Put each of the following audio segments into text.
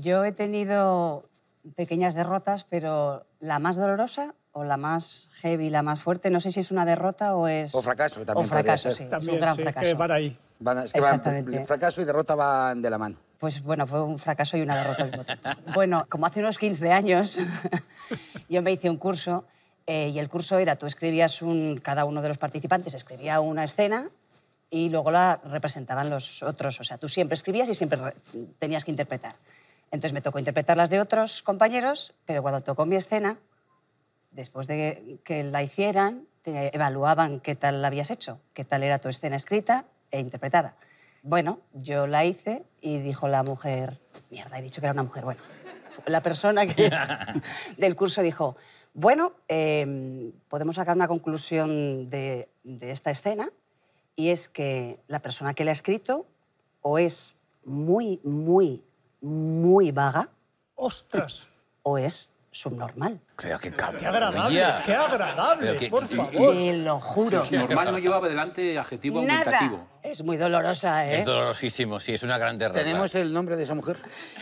Yo he tenido pequeñas derrotas, pero la más dolorosa o la más heavy, la más fuerte, no sé si es una derrota o es... O fracaso también. O fracaso, sí. También, es fracaso. Es que van ahí. Van, fracaso y derrota van de la mano. Pues bueno, fue un fracaso y una derrota Bueno, como hace unos 15 años, yo me hice un curso eh, y el curso era, tú escribías un, cada uno de los participantes escribía una escena y luego la representaban los otros. O sea, tú siempre escribías y siempre tenías que interpretar. Entonces me tocó interpretar las de otros compañeros, pero cuando tocó mi escena, después de que la hicieran, te evaluaban qué tal la habías hecho, qué tal era tu escena escrita e interpretada. Bueno, yo la hice y dijo la mujer, mierda, he dicho que era una mujer, bueno, la persona del curso dijo, bueno, em, podemos sacar una conclusión de, de esta escena y es que la persona que la ha escrito o es muy, muy muy vaga. ¡Ostras! O es subnormal. Creo que cabrón. Qué agradable, qué agradable, por favor. lo juro. Normal no llevaba adelante adjetivo aumentativo. Es muy dolorosa, ¿eh? Es dolorosísimo, sí, es una gran derrota. ¿Tenemos el nombre de esa mujer?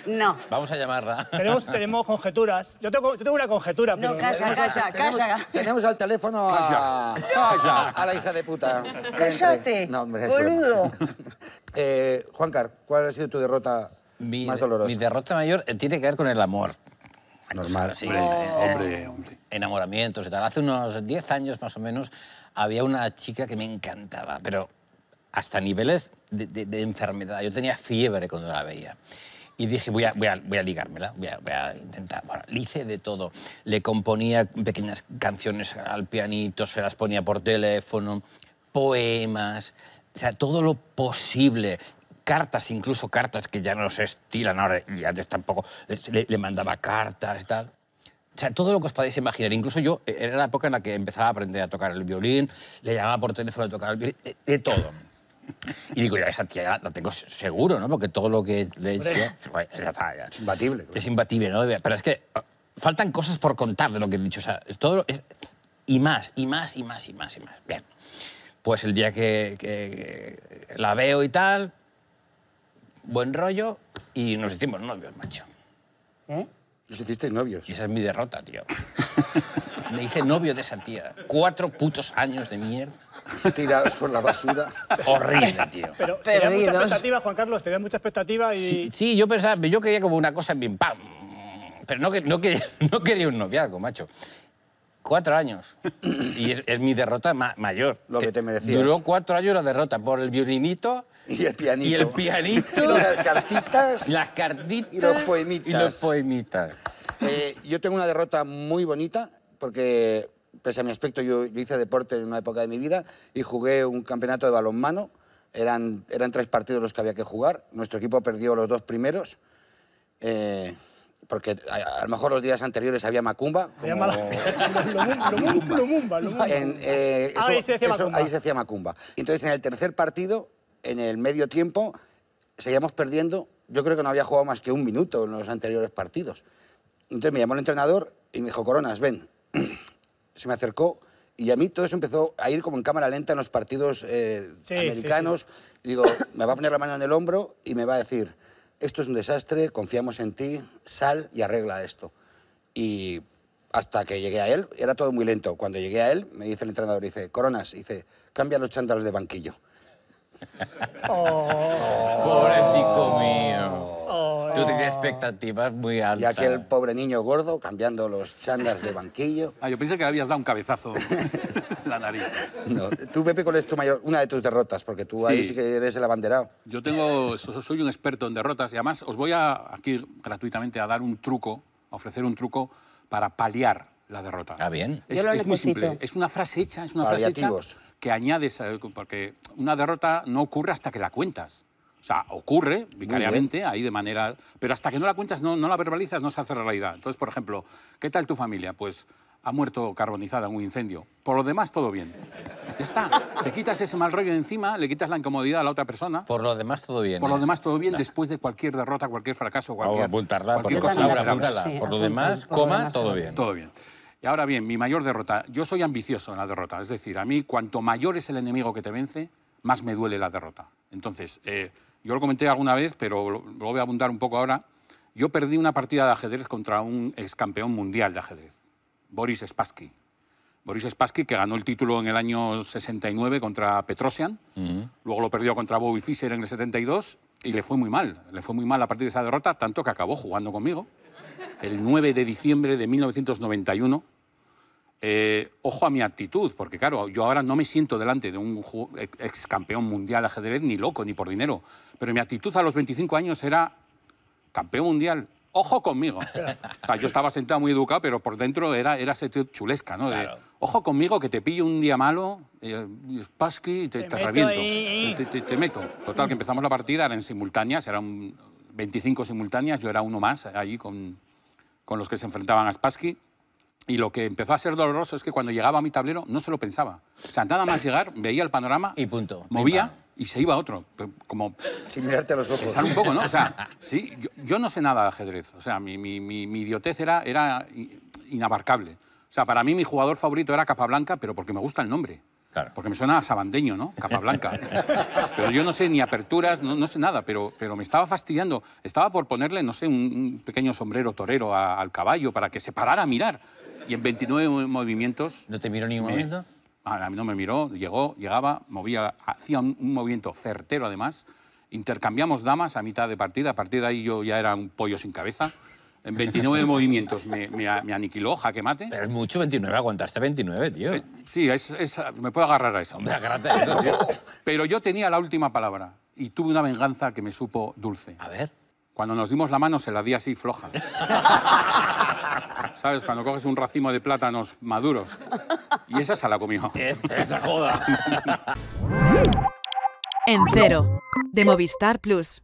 No. Vamos a llamarla. Tenemos, tenemos conjeturas. Yo tengo, yo tengo una conjetura, no, pero... Casa, tenemos, casa, tenemos, Tenemos al teléfono a, casa. a la hija de puta. ¡Cállate! No, hombre, Boludo. eh, Juancar, ¿cuál ha sido tu derrota mi, Mi derrota mayor eh, tiene que ver con el amor. Normal. Eh, hombre, hombre, Enamoramientos y tal. Hace unos 10 años más o menos había una chica que me encantaba, pero hasta niveles de, enfermedad. Yo tenía fiebre cuando la veía. Y dije, voy a, voy a, voy a ligármela, voy a, voy a intentar. Bueno, le hice de todo. Le componía pequeñas canciones al pianito, se las ponía por teléfono, poemas, o sea, todo lo posible cartas, incluso cartas que ya no se estilan ahora y antes tampoco, le, mandaba cartas y tal. O sea, todo lo que os podéis imaginar. Incluso yo, eh, era la época en la que empezaba a aprender a tocar el violín, le llamaba por teléfono a tocar el violín, de, todo. Y digo, ya esa tía la tengo seguro, ¿no? Porque todo lo que le he hecho... Es imbatible. Es imbatible, ¿no? Pero es que ah, faltan cosas por contar de lo que he dicho. O sea, todo es, y más, y más, y más, y más, y más. Bien. Pues el día que, que la veo y tal, buen rollo y nos hicimos novios, macho. ¿Eh? Nos hicisteis novios. Y esa es mi derrota, tío. Me hice novio de esa tía. Cuatro putos años de mierda. Tirados por la basura. Horrible, tío. Pero tenías mucha expectativa, Juan Carlos, tenía mucha expectativa y... Sí, yo pensaba, yo quería como una cosa bien pam. Pero no, no, no quería un noviazgo, macho cuatro años. y es, mi derrota mayor. Lo que te eh, merecías. Duró cuatro años la derrota por el violinito. Y el pianito. Y las cartitas. Y los poemitas. Eh, yo tengo una derrota muy bonita porque, pese a mi aspecto, yo, hice deporte en una época de mi vida y jugué un campeonato de balonmano. Eran, eran tres partidos los que había que jugar. Nuestro equipo perdió los dos primeros. Eh, porque a, lo mejor los días anteriores había macumba. Como... ahí se hacía macumba. Entonces, en el tercer partido, en el medio tiempo, seguíamos perdiendo. Yo creo que no había jugado más que un minuto en los anteriores partidos. Entonces me llamó el entrenador y me dijo, Coronas, ven. Se me acercó y a mí todo eso empezó a ir como en cámara lenta en los partidos eh, americanos. Digo, me va a poner la mano en el hombro y me va a decir esto es un desastre, confiamos en ti, sal y arregla esto. Y hasta que llegué a él, era todo muy lento. Cuando llegué a él, me dice el entrenador, dice, Coronas, dice, cambia los chándalos de banquillo. Oh. Pobre mío. Yo tenía expectativas muy altas. Y aquel pobre niño gordo cambiando los chándalos de banquillo. Ah, yo pensé que le habías dado un cabezazo la nariz. No. Tú, Pepe, ¿cuál es mayor, una de tus derrotas? Porque tú ahí sí que eres el abanderado. Yo tengo, soy un experto en derrotas y además os voy a, aquí gratuitamente a dar un truco, a ofrecer un truco para paliar la derrota. Ah, bien. Es, muy simple. Es una frase hecha, es una frase hecha que añades, eh, porque una derrota no ocurre hasta que la cuentas. O sea, ocurre vicariamente, ahí de manera... Pero hasta que no la cuentas, no, la verbalizas, no se hace realidad. Entonces, por ejemplo, ¿qué tal tu familia? Pues ha muerto carbonizada en un incendio. Por lo demás, todo bien. Ya está. Te quitas ese mal rollo de encima, le quitas la incomodidad a la otra persona. Por lo demás, todo bien. Por lo ¿eh? demás, todo bien, después de cualquier derrota, cualquier fracaso, cualquier... cualquier cosa por lo demás, coma, todo bien. Todo bien. Y ahora bien, mi mayor derrota. Yo soy ambicioso en la derrota. Es decir, a mí, cuanto mayor es el enemigo que te vence, más me duele la derrota. Entonces, eh, yo lo comenté alguna vez, pero lo, voy a abundar un poco ahora. Yo perdí una partida de ajedrez contra un ex campeón mundial de ajedrez, Boris Spassky. Boris Spassky, que ganó el título en el año 69 contra Petrosian, luego lo perdió contra Bobby Fischer en el 72 y le fue muy mal. Le fue muy mal a partir de esa derrota, tanto que acabó jugando conmigo el 9 de diciembre de 1991 eh, ojo a mi actitud, porque claro, yo ahora no me siento delante de un ex campeón mundial de ajedrez, ni loco, ni por dinero, pero mi actitud a los 25 años era campeón mundial. Ojo conmigo. O sea, yo estaba sentado muy educado, pero por dentro era, era chulesca, ¿no? ojo conmigo, que te pillo un día malo, eh, te, te, reviento. Te, meto. Total, que empezamos la partida, en simultáneas, eran 25 simultáneas, yo era uno más allí con, con los que se enfrentaban a Spassky. Y lo que empezó a ser doloroso es que cuando llegaba a mi tablero no se lo pensaba. O sea, nada más llegar, veía el panorama. Y punto. Movía y se iba otro. Como. Sin mirarte a los ojos. un poco, ¿no? O sea, sí, yo, no sé nada de ajedrez. O sea, mi, mi, mi, idiotez era, inabarcable. O sea, para mí mi jugador favorito era Capablanca, pero porque me gusta el nombre. Claro. Porque me suena a sabandeño, ¿no? Capablanca. pero yo no sé ni aperturas, no, sé nada, pero, pero me estaba fastidiando. Estaba por ponerle, no sé, un, pequeño sombrero torero al caballo para que se parara a mirar. Y en 29 movimientos... ¿No te miró ni un momento? Ah, no me miró, llegó, llegaba, movía, hacía un, movimiento certero además. Intercambiamos damas a mitad de partida, a partir de ahí yo ya era un pollo sin cabeza. En 29 movimientos me, me, me, aniquiló, jaque mate. Pero es mucho 29, aguantaste 29, tío. Eh, sí, me puedo agarrar a eso. Hombre, Pero yo tenía la última palabra y tuve una venganza que me supo dulce. A ver. Cuando nos dimos la mano se la di así floja. ¿Sabes? Cuando coges un racimo de plátanos maduros. Y esa se la comió. esa joda. en cero, de Movistar Plus.